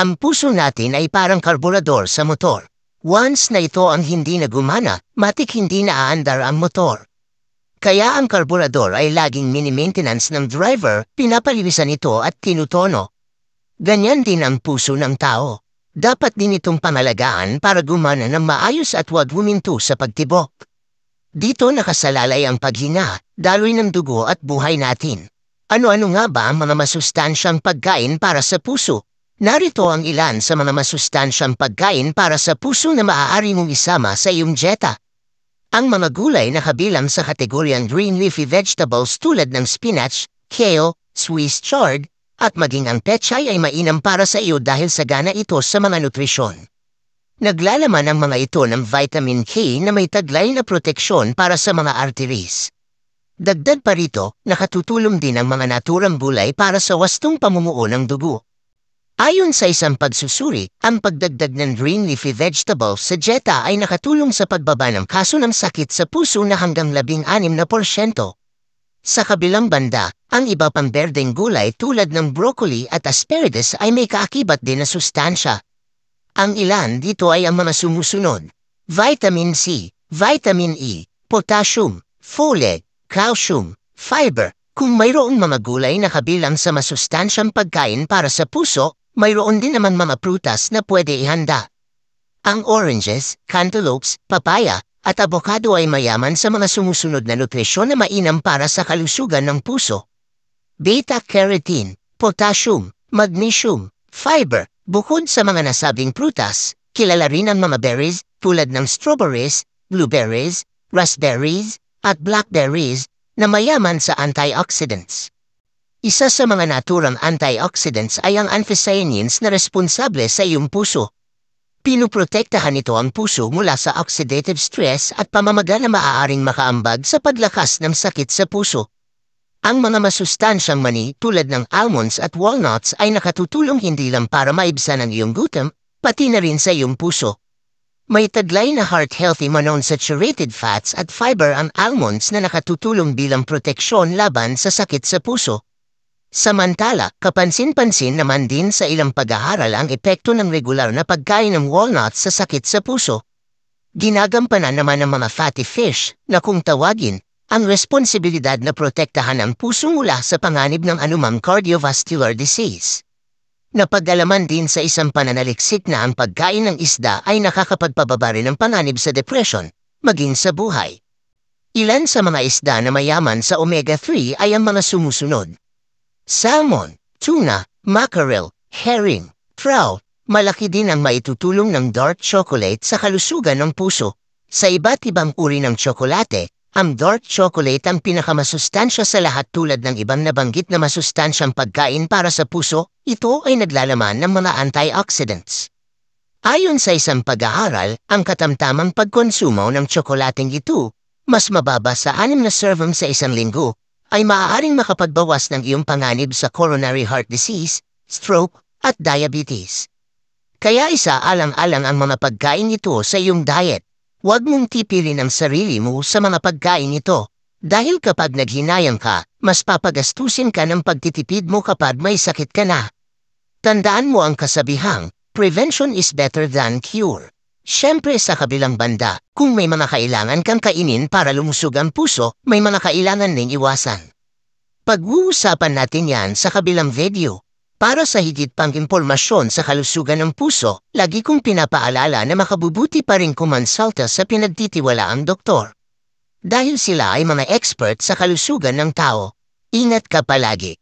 Ang puso natin ay parang karburador sa motor. Once na ito ang hindi na gumana, matik hindi na aandar ang motor. Kaya ang karburador ay laging mini-maintenance ng driver, pinapaliwisan ito at tinutono. Ganyan din ang puso ng tao. Dapat din itong pamalagaan para gumana ng maayos at huwag huminto sa pagtibok. Dito nakasalalay ang paghina, daloy ng dugo at buhay natin. Ano-ano nga ba ang mga masustansyang pagkain para sa puso? Narito ang ilan sa mga masustansyang pagkain para sa puso na maaari mong isama sa iyong dieta. Ang mga gulay na kabilang sa kategoryang green leafy vegetables tulad ng spinach, kale, Swiss chard, at maging ang pechay ay mainam para sa iyo dahil sagana ito sa mga nutrisyon. Naglalaman ang mga ito ng vitamin K na may taglay na proteksyon para sa mga arteries. Dagdag pa rito, nakatutulong din ang mga naturang bulay para sa wastong pamumuo ng dugo. Ayon sa isang pagsusuri, ang pagdagdag ng green leafy vegetables sa dieta ay nakatulong sa pagbaba ng kaso ng sakit sa puso na hanggang 16 na porsyento. Sa kabilang banda, ang iba pang berdeng gulay tulad ng broccoli at asparagus ay may kaakibat din na sustansya. Ang ilan dito ay ang mga sumusunod. Vitamin C, vitamin E, potassium, folate, calcium, fiber. Kung mayroong mga gulay na kabilang sa masustansyang pagkain para sa puso, mayroon din naman mga prutas na pwede ihanda. Ang oranges, cantaloupes, papaya, at avocado ay mayaman sa mga sumusunod na nutrisyon na mainam para sa kalusugan ng puso. Beta-carotene, potassium, magnesium, fiber, bukod sa mga nasabing prutas, kilala rin ang mga berries tulad ng strawberries, blueberries, raspberries, at blackberries na mayaman sa antioxidants. Isa sa mga naturang antioxidants ay ang anthocyanins na responsable sa iyong puso. Pinuprotektahan nito ang puso mula sa oxidative stress at pamamaga na maaaring makaambag sa paglakas ng sakit sa puso. Ang mga masustansyang mani tulad ng almonds at walnuts ay nakatutulong hindi lang para maibsan ang iyong gutom, pati na rin sa iyong puso. May taglay na heart-healthy monounsaturated fats at fiber ang almonds na nakatutulong bilang proteksyon laban sa sakit sa puso. Samantala, kapansin-pansin naman din sa ilang pag-aaral ang epekto ng regular na pagkain ng walnuts sa sakit sa puso. Ginagampanan naman ng mga fatty fish na kung tawagin, ang responsibilidad na protektahan ang puso mula sa panganib ng anumang cardiovascular disease. Napagalaman din sa isang pananaliksik na ang pagkain ng isda ay nakakapagpababa rin ng panganib sa depression, maging sa buhay. Ilan sa mga isda na mayaman sa omega-3 ay ang mga sumusunod salmon, tuna, mackerel, herring, trout. Malaki din ang maitutulong ng dark chocolate sa kalusugan ng puso. Sa iba't ibang uri ng tsokolate, ang dark chocolate ang pinakamasustansya sa lahat tulad ng ibang nabanggit na masustansyang pagkain para sa puso, ito ay naglalaman ng mga antioxidants. Ayon sa isang pag-aaral, ang katamtamang pagkonsumo ng tsokolating ito, mas mababa sa anim na servum sa isang linggo ay maaaring makapagbawas ng iyong panganib sa coronary heart disease, stroke, at diabetes. Kaya isa-alang-alang ang mga pagkain ito sa iyong diet. Huwag mong tipilin ang sarili mo sa mga pagkain ito. Dahil kapag naghinayang ka, mas papagastusin ka ng pagtitipid mo kapag may sakit ka na. Tandaan mo ang kasabihang, prevention is better than cure. Siyempre sa kabilang banda, kung may mga kailangan kang kainin para lumusog ang puso, may mga kailangan ding iwasan. Pag-uusapan natin yan sa kabilang video. Para sa higit pang impormasyon sa kalusugan ng puso, lagi kong pinapaalala na makabubuti pa rin kumonsulta sa ang doktor. Dahil sila ay mga expert sa kalusugan ng tao. Ingat ka palagi.